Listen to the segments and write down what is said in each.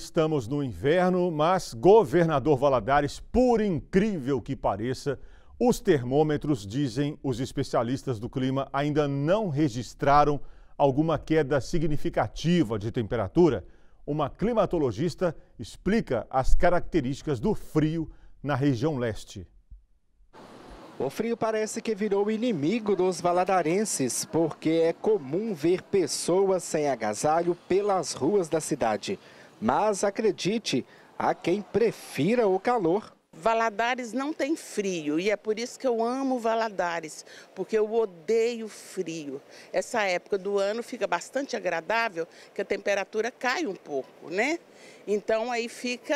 Estamos no inverno, mas governador Valadares, por incrível que pareça, os termômetros, dizem os especialistas do clima, ainda não registraram alguma queda significativa de temperatura. Uma climatologista explica as características do frio na região leste. O frio parece que virou inimigo dos valadarenses, porque é comum ver pessoas sem agasalho pelas ruas da cidade. Mas acredite, há quem prefira o calor. Valadares não tem frio e é por isso que eu amo Valadares, porque eu odeio frio. Essa época do ano fica bastante agradável, que a temperatura cai um pouco, né? Então aí fica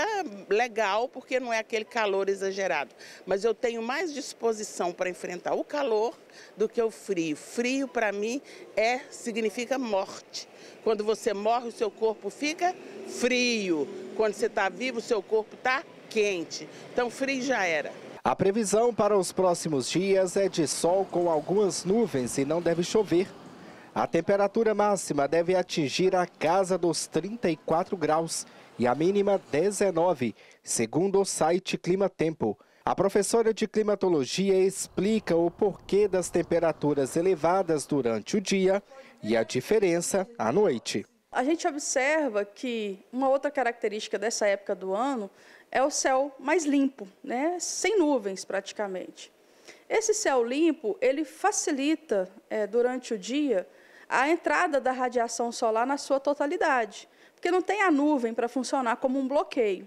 legal, porque não é aquele calor exagerado. Mas eu tenho mais disposição para enfrentar o calor do que o frio. Frio para mim é significa morte. Quando você morre, o seu corpo fica frio. Quando você está vivo, o seu corpo está frio quente. Então, frio já era. A previsão para os próximos dias é de sol com algumas nuvens e não deve chover. A temperatura máxima deve atingir a casa dos 34 graus e a mínima 19, segundo o site Clima Tempo. A professora de climatologia explica o porquê das temperaturas elevadas durante o dia e a diferença à noite a gente observa que uma outra característica dessa época do ano é o céu mais limpo, né? sem nuvens praticamente. Esse céu limpo ele facilita é, durante o dia a entrada da radiação solar na sua totalidade, porque não tem a nuvem para funcionar como um bloqueio.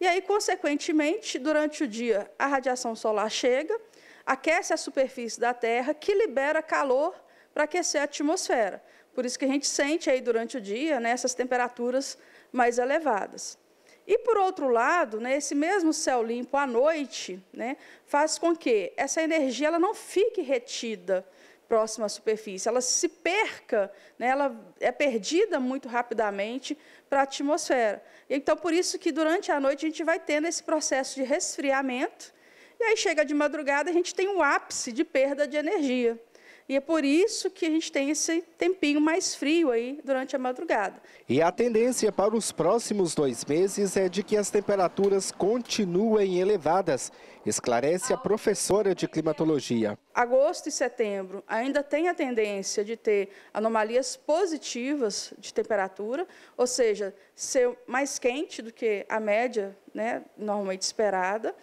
E aí, consequentemente, durante o dia, a radiação solar chega, aquece a superfície da Terra, que libera calor para aquecer a atmosfera. Por isso que a gente sente aí durante o dia né, essas temperaturas mais elevadas. E, por outro lado, né, esse mesmo céu limpo à noite né, faz com que essa energia ela não fique retida próxima à superfície, ela se perca, né, ela é perdida muito rapidamente para a atmosfera. Então, por isso que durante a noite a gente vai tendo esse processo de resfriamento, e aí chega de madrugada a gente tem um ápice de perda de energia. E é por isso que a gente tem esse tempinho mais frio aí durante a madrugada. E a tendência para os próximos dois meses é de que as temperaturas continuem elevadas, esclarece a professora de climatologia. Agosto e setembro ainda tem a tendência de ter anomalias positivas de temperatura, ou seja, ser mais quente do que a média né, normalmente esperada,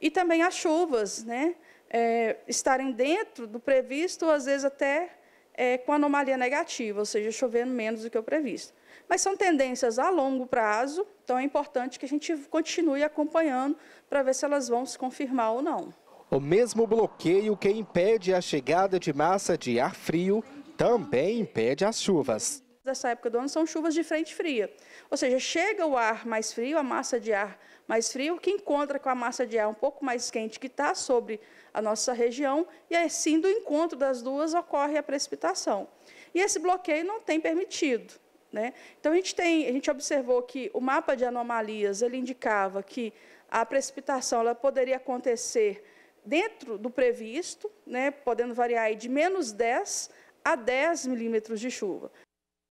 e também as chuvas, né? é, estarem dentro do previsto, ou às vezes até é, com anomalia negativa, ou seja, chovendo menos do que o previsto. Mas são tendências a longo prazo, então é importante que a gente continue acompanhando para ver se elas vão se confirmar ou não. O mesmo bloqueio que impede a chegada de massa de ar frio também impede as chuvas dessa época do ano são chuvas de frente fria. Ou seja, chega o ar mais frio, a massa de ar mais frio, que encontra com a massa de ar um pouco mais quente que está sobre a nossa região, e é assim, do encontro das duas, ocorre a precipitação. E esse bloqueio não tem permitido. Né? Então, a gente, tem, a gente observou que o mapa de anomalias ele indicava que a precipitação ela poderia acontecer dentro do previsto, né, podendo variar de menos 10 a 10 milímetros de chuva.